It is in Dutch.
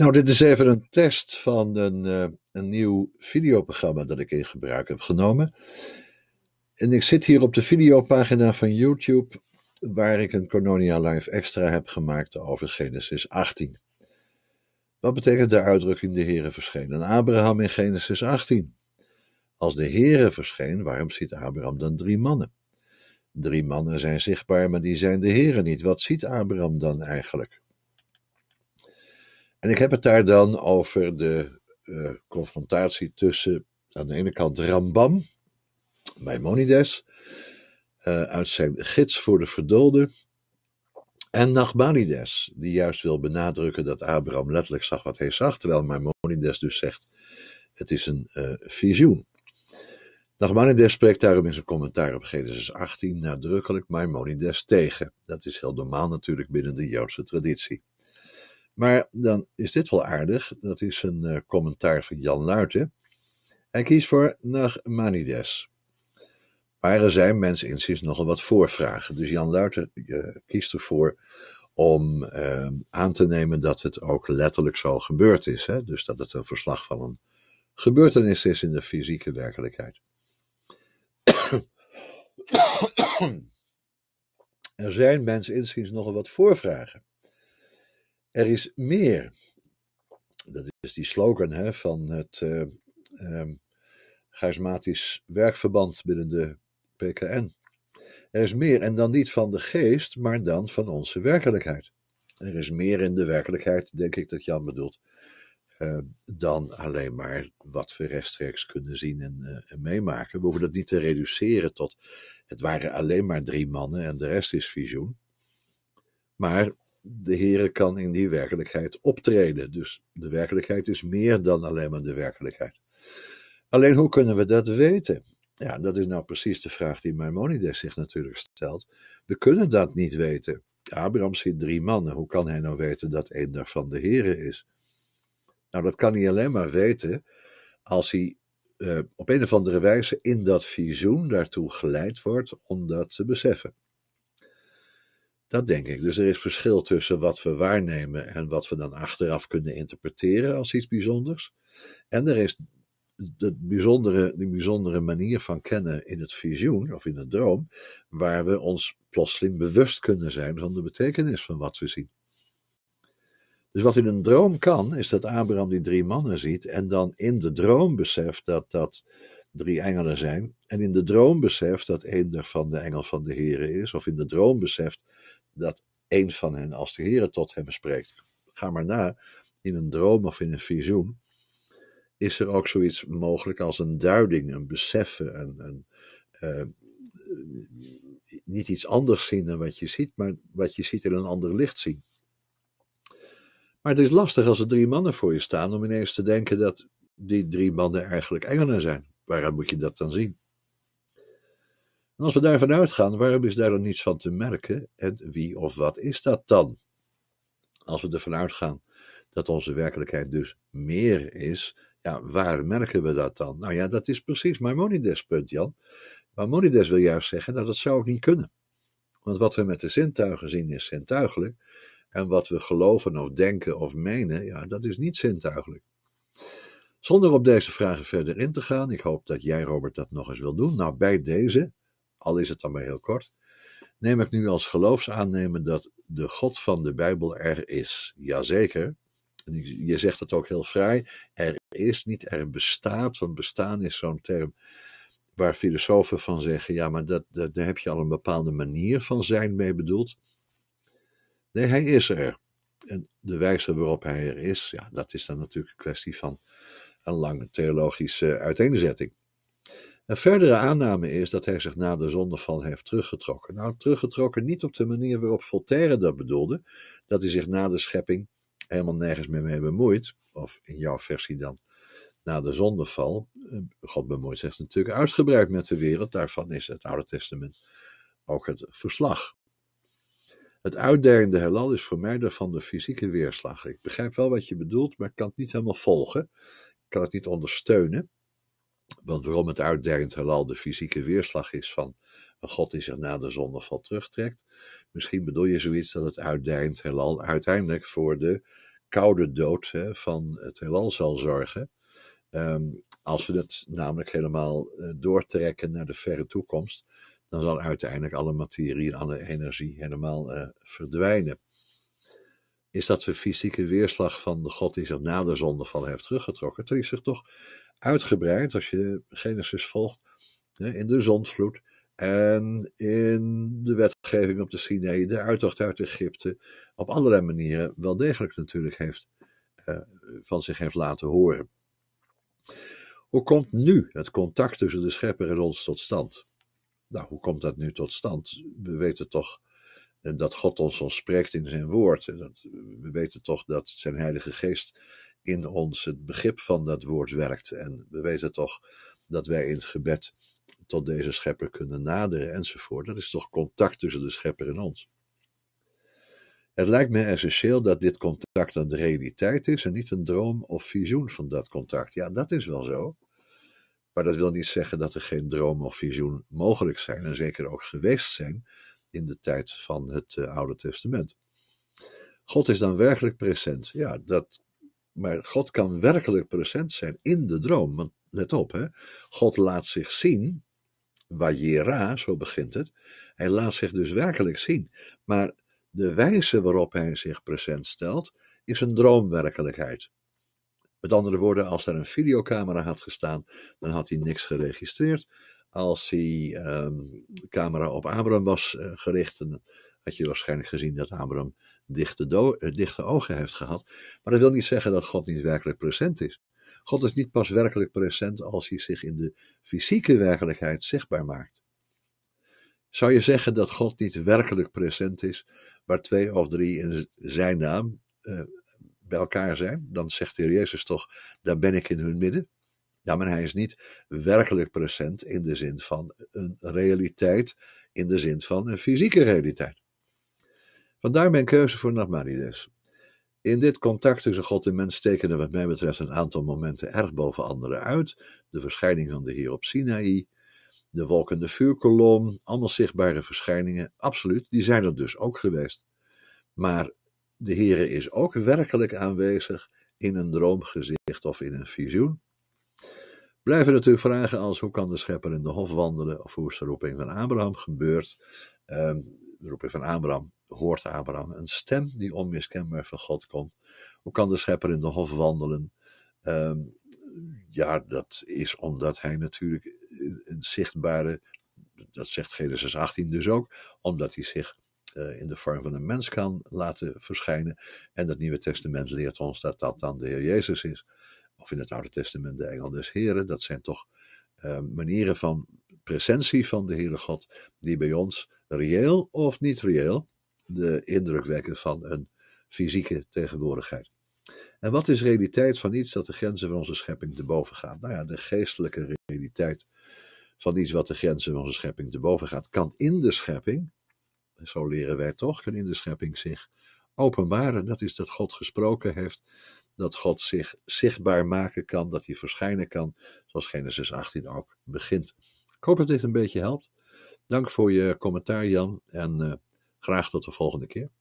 Nou, dit is even een test van een, eh, een nieuw videoprogramma dat ik in gebruik heb genomen. En ik zit hier op de videopagina van YouTube, waar ik een Cononia Live Extra heb gemaakt over Genesis 18. Wat betekent de uitdrukking de Heere verscheen Abraham in Genesis 18? Als de Heere verscheen, waarom ziet Abraham dan drie mannen? Drie mannen zijn zichtbaar, maar die zijn de Heere niet. Wat ziet Abraham dan eigenlijk? En ik heb het daar dan over de eh, confrontatie tussen aan de ene kant Rambam, Maimonides, uh, uit zijn gids voor de verdoolde en Nachmanides, die juist wil benadrukken dat Abraham letterlijk zag wat hij zag, terwijl Maimonides dus zegt: het is een uh, visioen. Nachmanides spreekt daarom in zijn commentaar op Genesis 18 nadrukkelijk Maimonides tegen. Dat is heel normaal natuurlijk binnen de Joodse traditie. Maar dan is dit wel aardig. Dat is een eh, commentaar van Jan Luiten. Hij kiest voor Nagmanides. Maar er zijn mensen inziens nogal wat voorvragen. Dus Jan Luiten kiest ervoor om ehm, aan te nemen dat het ook letterlijk zo gebeurd is. Hè? Dus dat het een verslag van een gebeurtenis is in de fysieke werkelijkheid. er zijn mensen inziens nogal wat voorvragen. Er is meer. Dat is die slogan hè, van het uh, charismatisch werkverband binnen de PKN. Er is meer en dan niet van de geest, maar dan van onze werkelijkheid. Er is meer in de werkelijkheid, denk ik dat Jan bedoelt, eh, dan alleen maar wat we rechtstreeks kunnen zien eh, en, meemaken. We hoeven dat niet te reduceren tot het waren alleen maar drie mannen en de rest is visioen. Maar de Heer kan in die werkelijkheid optreden. Dus de werkelijkheid is meer dan alleen maar de werkelijkheid. Alleen hoe kunnen we dat weten? Ja, dat is nou precies de vraag die Maimonides zich natuurlijk stelt. We kunnen dat niet weten. Abraham ziet drie mannen. Hoe kan hij nou weten dat één daarvan de Heer is? Nou, dat kan hij alleen maar weten als hij eh, op een of andere wijze in dat visioen daartoe geleid wordt om dat te beseffen. Dat denk ik. Dus er is verschil tussen wat we waarnemen en wat we dan achteraf kunnen interpreteren als iets bijzonders. En er is de bijzondere, die bijzondere manier van kennen in het visioen of in de droom, waar we ons plotseling bewust kunnen zijn van de betekenis van wat we zien. Dus wat in een droom kan, is dat Abraham die drie mannen ziet en dan in de droom beseft dat dat drie engelen zijn. En in de droom beseft dat een van de engel van de Here is, of in de droom beseft dat een van hen, als de Heer tot hem spreekt, ga maar na, in een droom of in een visioen, is er ook zoiets mogelijk als een duiding, een beseffen, een, een eh, niet iets anders zien dan wat je ziet, maar wat je ziet in een ander licht zien. Maar het is lastig als er drie mannen voor je staan om ineens te denken dat die drie mannen eigenlijk engelen zijn. Waaraan moet je dat dan zien? En als we daarvan uitgaan, waarom is daar dan niets van te merken? En wie of wat is dat dan? Als we ervan uitgaan dat onze werkelijkheid dus meer is, ja, waar merken we dat dan? Nou ja, dat is precies Maimonides' punt, Jan. Maimonides wil juist zeggen, dat dat zou ook niet kunnen. Want wat we met de zintuigen zien is zintuigelijk. En wat we geloven of denken of menen, ja, dat is niet zintuigelijk. Zonder op deze vragen verder in te gaan, ik hoop dat jij, Robert, dat nog eens wil doen. Nou, bij deze, al is het dan maar heel kort, neem ik nu als geloofsaannemen dat de God van de Bijbel er is. Jazeker. Je zegt het ook heel vrij. Er is niet, er bestaat. Want bestaan is zo'n term waar filosofen van zeggen: ja, maar dat, dat, daar heb je al een bepaalde manier van zijn mee bedoeld. Nee, hij is er. En de wijze waarop hij er is, ja, dat is dan natuurlijk een kwestie van een lange theologische eh, uiteenzetting. Een verdere aanname is dat hij zich na de zondeval heeft teruggetrokken. Nou, teruggetrokken niet op de manier waarop Voltaire dat bedoelde, dat hij zich na de schepping helemaal nergens meer mee bemoeit, of in jouw versie dan na de zondeval. Eh, God bemoeit zich natuurlijk uitgebreid met de wereld, daarvan is het Oude Testament ook het verslag. Het uitdijende heelal is voor mij daarvan de fysieke weerslag. Ik begrijp wel wat je bedoelt, maar ik kan het niet helemaal volgen. Ik kan het niet ondersteunen. Want waarom het uitdijend halal de fysieke weerslag is van een God die zich na de zondeval terugtrekt. Misschien bedoel je zoiets dat het uitdijend heelal uiteindelijk voor de koude dood hè, van het heelal zal zorgen. Ehm, als we dat namelijk helemaal eh, doortrekken naar de verre toekomst, dan zal uiteindelijk alle materie en alle energie helemaal eh, verdwijnen is dat de fysieke weerslag van de God die zich na de zondeval heeft teruggetrokken. Terwijl hij zich toch uitgebreid, als je Genesis volgt, in de zondvloed en in de wetgeving op de Sinai, de uitocht uit Egypte, op allerlei manieren wel degelijk natuurlijk heeft, eh, van zich heeft laten horen. Hoe komt nu het contact tussen de schepper en ons tot stand? Nou, hoe komt dat nu tot stand? We weten toch eh, dat God ons al spreekt in zijn woord. dat, we weten toch dat zijn Heilige Geest in ons het begrip van dat woord werkt. En we weten toch dat wij in het gebed tot deze schepper kunnen naderen enzovoort. Dat is toch contact tussen de schepper en ons. Het lijkt me essentieel dat dit contact een de realiteit is en niet een droom of visioen van dat contact. Ja, dat is wel zo. Maar dat wil niet zeggen dat er geen droom of visioen mogelijk zijn en zeker ook geweest zijn in de tijd van het eh, Oude Testament. God is dan werkelijk present. Ja, dat, maar God kan werkelijk present zijn in de droom. Want let op, hè? God laat zich zien. Wajera, zo begint het. Hij laat zich dus werkelijk zien. Maar de wijze waarop hij zich present stelt, is een droomwerkelijkheid. Met andere woorden, als er een videocamera had gestaan, dan had hij niks geregistreerd. Als die um, camera op Abraham was eh, gericht, dan had je waarschijnlijk gezien dat Abraham eh, dichte, ogen heeft gehad. Maar dat wil niet zeggen dat God niet werkelijk present is. God is niet pas werkelijk present als hij zich in de fysieke werkelijkheid zichtbaar maakt. Zou je zeggen dat God niet werkelijk present is, waar twee of drie in zijn naam eh, bij elkaar zijn? Dan zegt hier Jezus toch: Daar ben ik in hun midden. Ja, maar hij is niet werkelijk present in de zin van een realiteit, in de zin van een fysieke realiteit. Vandaar mijn keuze voor Nachmanides. In dit contact tussen God en mens tekenen wat mij betreft een aantal momenten erg boven andere uit. De verschijning van de Heer op Sinaï, de wolkende vuurkolom, allemaal zichtbare verschijningen, absoluut, die zijn er dus ook geweest. Maar de Heer is ook werkelijk aanwezig in een droomgezicht of in een visioen blijven natuurlijk vragen als hoe kan de schepper in de hof wandelen of hoe is de roeping van Abraham gebeurd. Ehm, de roeping van Abraham hoort Abraham een stem die onmiskenbaar van God komt. Hoe kan de schepper in de hof wandelen? Ehm, ja, dat is omdat hij natuurlijk een zichtbare, dat zegt Genesis 18 dus ook, omdat hij zich eh, in de vorm van een mens kan laten verschijnen. En het Nieuwe Testament leert ons dat dat dan de Heer Jezus is of in het Oude Testament de engel des Heren. Dat zijn toch ehm, manieren van presentie van de Heere God, die bij ons reëel of niet reëel de indruk wekken van een fysieke tegenwoordigheid. En wat is realiteit van iets dat de grenzen van onze schepping te boven gaat? Nou ja, de geestelijke realiteit van iets wat de grenzen van onze schepping te boven gaat, kan in de schepping, zo leren wij toch, kan in de schepping zich openbaren. Dat is dat God gesproken heeft dat God zich zichtbaar maken kan, dat hij verschijnen kan, zoals Genesis 18 ook begint. Ik hoop dat dit een beetje helpt. Dank voor je commentaar, Jan, en eh, graag tot de volgende keer.